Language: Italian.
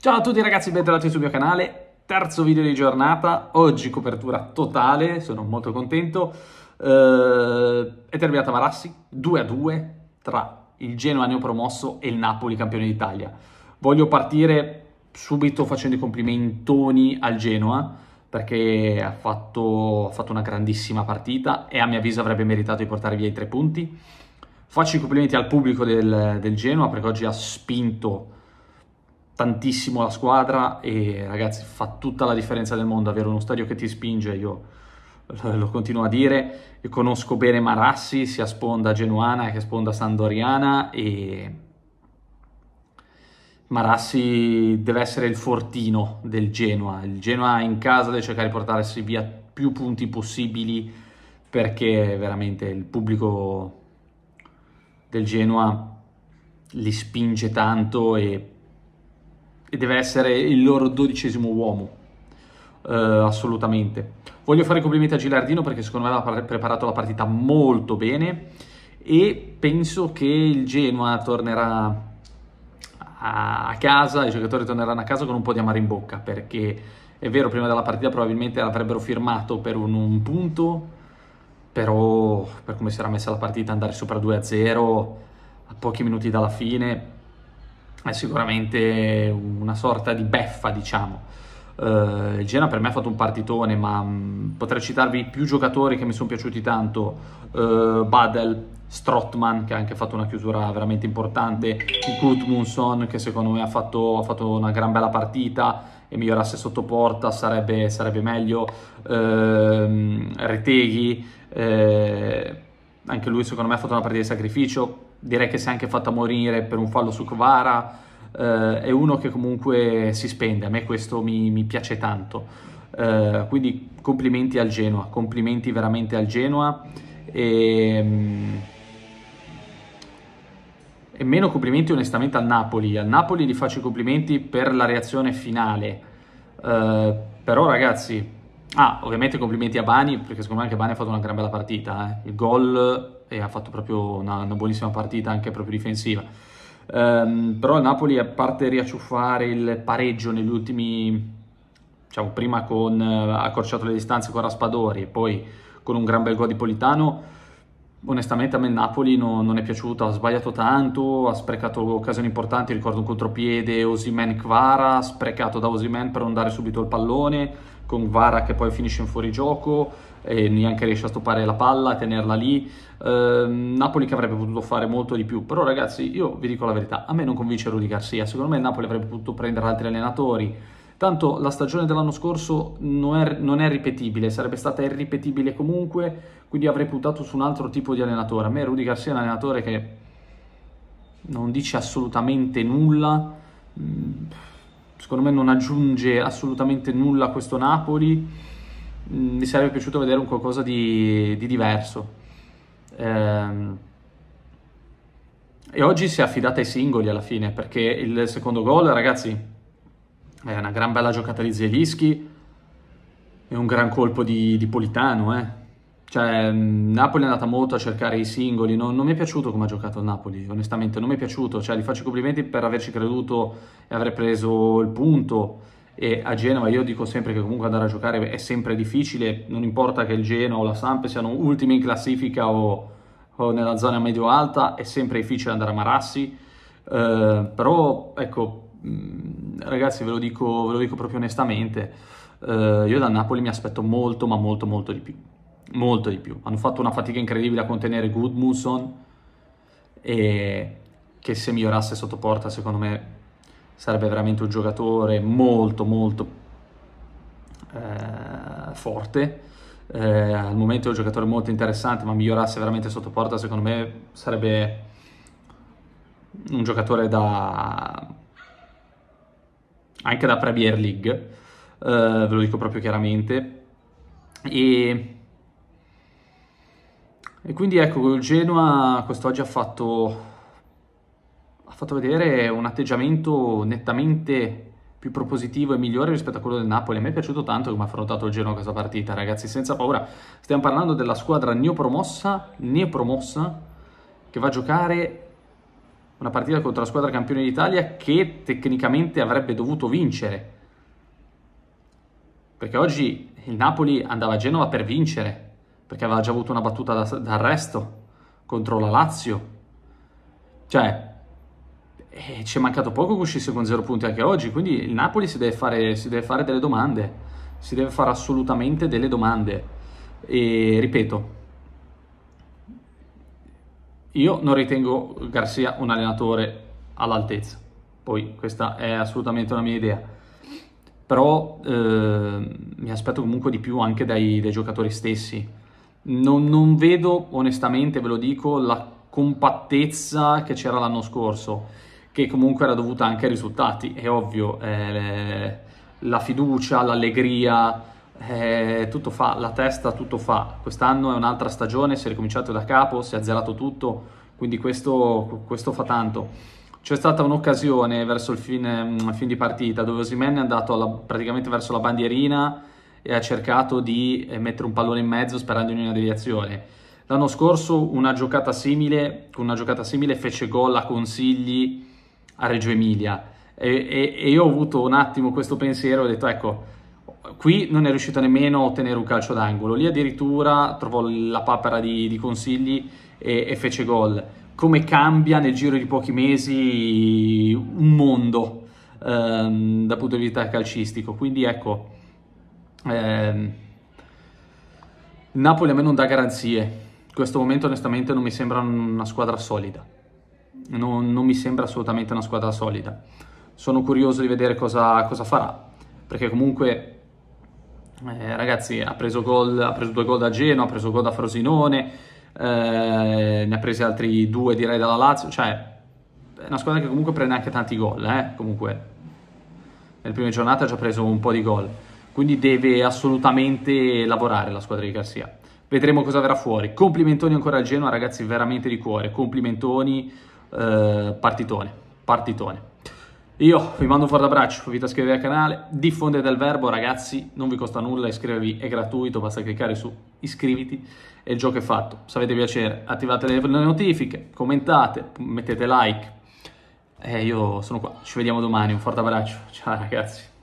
Ciao a tutti ragazzi, bentornati sul mio canale, terzo video di giornata, oggi copertura totale, sono molto contento, eh, è terminata Marassi 2 a 2 tra il Genoa neopromosso e il Napoli campione d'Italia. Voglio partire subito facendo i complimentoni al Genoa perché ha fatto, ha fatto una grandissima partita e a mio avviso avrebbe meritato di portare via i tre punti. Faccio i complimenti al pubblico del, del Genoa perché oggi ha spinto tantissimo la squadra e ragazzi fa tutta la differenza del mondo avere uno stadio che ti spinge, io lo continuo a dire, io conosco bene Marassi, sia sponda genuana che sponda sandoriana e Marassi deve essere il fortino del Genoa, il Genoa in casa deve cercare di portarsi via più punti possibili perché veramente il pubblico del Genoa li spinge tanto e e deve essere il loro dodicesimo uomo, uh, assolutamente. Voglio fare i complimenti a Gilardino perché secondo me ha preparato la partita molto bene e penso che il Genoa tornerà a casa, i giocatori torneranno a casa con un po' di amare in bocca perché è vero prima della partita probabilmente l'avrebbero firmato per un, un punto, però per come si era messa la partita andare sopra 2-0 a pochi minuti dalla fine è sicuramente una sorta di beffa, diciamo. Uh, il Genoa per me ha fatto un partitone, ma mh, mm, potrei citarvi più giocatori che mi sono piaciuti tanto. Uh, Badel, Strottman, che ha anche fatto una chiusura veramente importante, Gudmundsson, che secondo me ha fatto, ha fatto, una gran bella partita e migliorasse sotto porta sarebbe, sarebbe meglio, uh, Reteghi. Eh, anche lui secondo me ha fatto una partita di sacrificio, direi che si è anche fatta morire per un fallo su Kvara, eh, è uno che comunque si spende, a me questo mi, mi piace tanto. Eh, quindi complimenti al Genoa, complimenti veramente al Genoa e, mm, e meno complimenti onestamente al Napoli. Al Napoli gli faccio i complimenti per la reazione finale, eh, però ragazzi Ah, ovviamente complimenti a Bani, perché secondo me anche Bani ha fatto una gran bella partita. Eh. Il gol e ha fatto proprio una, una, buonissima partita, anche proprio difensiva. Um, però il Napoli, a parte riacciuffare il pareggio negli ultimi... Diciamo, prima con, ha eh, accorciato le distanze con Raspadori e poi con un gran bel gol di Politano Onestamente a me il Napoli no, non è piaciuto, ha sbagliato tanto, ha sprecato occasioni importanti, ricordo un contropiede Osimen-Kvara, sprecato da Osimen per non dare subito il pallone, con Vara che poi finisce in fuorigioco e neanche riesce a stoppare la palla, a tenerla lì. Eh, Napoli che avrebbe potuto fare molto di più, però ragazzi io vi dico la verità, a me non convince Rudy Garcia, secondo me il Napoli avrebbe potuto prendere altri allenatori, Tanto la stagione dell'anno scorso non è, non è, ripetibile, sarebbe stata irripetibile comunque quindi avrei puntato su un altro tipo di allenatore. A me Rudy Garcia è un allenatore che non dice assolutamente nulla, mm, secondo me non aggiunge assolutamente nulla a questo Napoli, mm, mi sarebbe piaciuto vedere un qualcosa di, di diverso. Ehm, e oggi si è affidata ai singoli alla fine, perché il secondo gol, ragazzi, è una gran bella giocata di Zelischi, è un gran colpo di, di Politano, eh cioè, mm, Napoli è andata molto a cercare i singoli, non, non mi è piaciuto come ha giocato il Napoli, onestamente non mi è piaciuto, cioè gli faccio i complimenti per averci creduto e aver preso il punto e a Genova io dico sempre che comunque andare a giocare è sempre difficile, non importa che il Genova o la Samp siano ultime in classifica o, o nella zona medio-alta, è sempre difficile andare a Marassi, eh, però ecco, mm, ragazzi ve lo dico, ve lo dico proprio onestamente, eh, io da Napoli mi aspetto molto ma molto molto di più molto di più. Hanno fatto una fatica incredibile a contenere Goodmunson e che se migliorasse sotto porta secondo me sarebbe veramente un giocatore molto molto eh, forte. Eh, al momento è un giocatore molto interessante, ma migliorasse veramente sotto porta secondo me sarebbe un giocatore da anche da Premier League, eh, ve lo dico proprio chiaramente. E e quindi ecco, il Genoa quest'oggi ha fatto, ha fatto vedere un atteggiamento nettamente più propositivo e migliore rispetto a quello del Napoli. A me è piaciuto tanto come ha affrontato il Genoa questa partita, ragazzi, senza paura. Stiamo parlando della squadra neopromossa, neopromossa, che va a giocare una partita contro la squadra campione d'Italia che tecnicamente avrebbe dovuto vincere. Perché oggi il Napoli andava a Genova per vincere, perché aveva già avuto una battuta d'arresto contro la Lazio. Cioè, eh, ci è mancato poco che uscisse con zero punti anche oggi, quindi il Napoli si deve fare, si deve fare delle domande, si deve fare assolutamente delle domande. E ripeto, io non ritengo Garcia un allenatore all'altezza, poi questa è assolutamente una mia idea, però eh, mi aspetto comunque di più anche dai, dai giocatori stessi non, non vedo, onestamente ve lo dico, la compattezza che c'era l'anno scorso che comunque era dovuta anche ai risultati. È ovvio, eh, la fiducia, l'allegria, eh, tutto fa, la testa tutto fa. Quest'anno è un'altra stagione, si è ricominciato da capo, si è azzerato tutto, quindi questo, questo fa tanto. C'è stata un'occasione verso il fine, mm, fine di partita dove Osimen è andato alla, praticamente verso la bandierina e ha cercato di eh, mettere un pallone in mezzo sperando in una deviazione. L'anno scorso una giocata simile, con una giocata simile fece gol a Consigli a Reggio Emilia e, e, e io ho avuto un attimo questo pensiero, ho detto ecco, qui non è riuscito nemmeno a ottenere un calcio d'angolo, lì addirittura trovò la papera di, di Consigli e, e fece gol. Come cambia nel giro di pochi mesi un mondo ehm, dal punto di vista calcistico, quindi ecco eh, Napoli a me non dà garanzie. In questo momento onestamente non mi sembra una squadra solida. Non, non mi sembra assolutamente una squadra solida. Sono curioso di vedere cosa, cosa farà, perché comunque eh, ragazzi ha preso, gol, ha preso due gol da Genoa, ha preso gol da Frosinone, eh, ne ha presi altri due direi dalla Lazio, cioè è una squadra che comunque prende anche tanti gol, eh? comunque nelle prime giornate ha già preso un po' di gol quindi deve assolutamente lavorare la squadra di Garcia. Vedremo cosa verrà fuori. Complimentoni ancora al Genoa, ragazzi, veramente di cuore. Complimentoni, eh, partitone, partitone. Io vi mando un forte abbraccio, vi iscrivetevi al canale, diffondete il verbo, ragazzi, non vi costa nulla, iscrivervi è gratuito, basta cliccare su iscriviti e il gioco è fatto. Se avete piacere, attivate le notifiche, commentate, mettete like. E eh, io sono qua, ci vediamo domani, un forte abbraccio, ciao ragazzi.